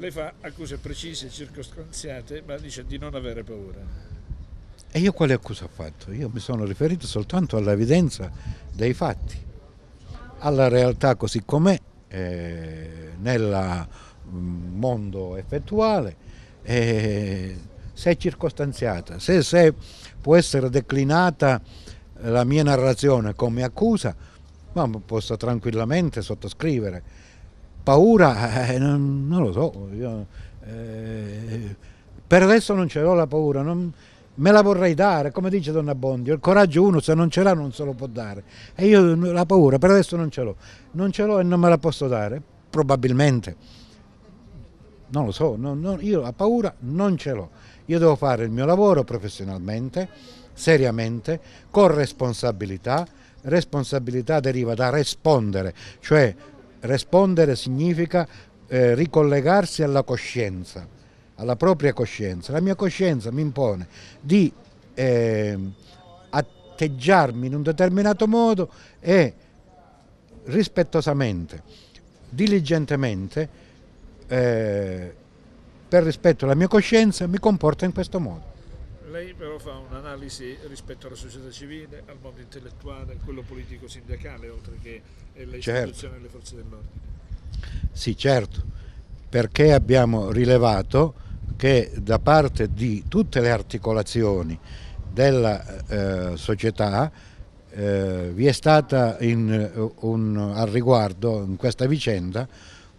Lei fa accuse precise e circostanziate, ma dice di non avere paura. E io quale accusa ho fatto? Io mi sono riferito soltanto all'evidenza dei fatti, alla realtà così com'è eh, nel mm, mondo effettuale, eh, se è circostanziata, se, se, può essere declinata la mia narrazione come accusa, ma posso tranquillamente sottoscrivere paura, eh, eh, non, non, lo so, io, eh, per adesso non ce l'ho la paura, non, me la vorrei dare, come dice Donna Bondio, il coraggio uno se non ce l'ha non se lo può dare e io la paura per adesso non ce l'ho, non ce l'ho e non me la posso dare, probabilmente, non lo so, non, non, io la paura non ce l'ho, io devo fare il mio lavoro professionalmente, seriamente, con responsabilità, responsabilità deriva da rispondere, cioè Rispondere significa eh, ricollegarsi alla coscienza, alla propria coscienza. La mia coscienza mi impone di eh, atteggiarmi in un determinato modo e rispettosamente, diligentemente, eh, per rispetto alla mia coscienza, mi comporto in questo modo. Lei però fa un'analisi rispetto alla società civile, al mondo intellettuale, a quello politico-sindacale, oltre che alle certo. istituzioni e alle forze dell'ordine. Sì, certo, perché abbiamo rilevato che da parte di tutte le articolazioni della eh, società eh, vi è stata in, eh, un, al riguardo in questa vicenda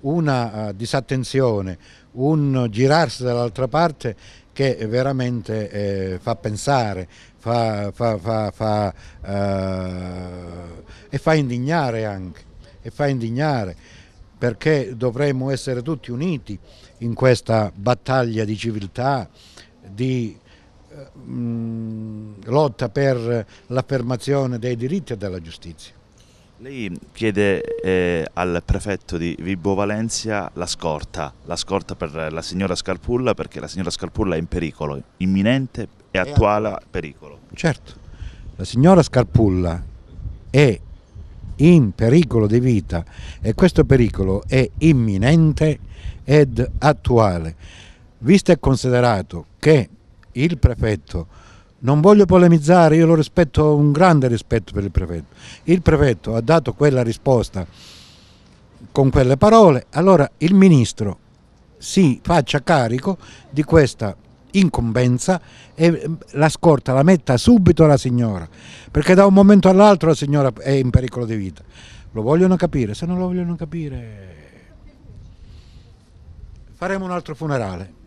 una eh, disattenzione, un girarsi dall'altra parte che veramente eh, fa pensare fa, fa, fa, eh, e fa indignare anche, e fa indignare perché dovremmo essere tutti uniti in questa battaglia di civiltà, di eh, mh, lotta per l'affermazione dei diritti e della giustizia. Lei chiede eh, al prefetto di Vibo Valencia la scorta, la scorta per la signora Scarpulla perché la signora Scarpulla è in pericolo, imminente e attuale pericolo. Certo, la signora Scarpulla è in pericolo di vita e questo pericolo è imminente ed attuale, visto e considerato che il prefetto non voglio polemizzare, io lo rispetto, ho un grande rispetto per il prefetto. Il prefetto ha dato quella risposta con quelle parole, allora il ministro si faccia carico di questa incombenza e mm, la scorta la metta subito alla signora, perché da un momento all'altro la signora è in pericolo di vita. Lo vogliono capire, se non lo vogliono capire faremo un altro funerale.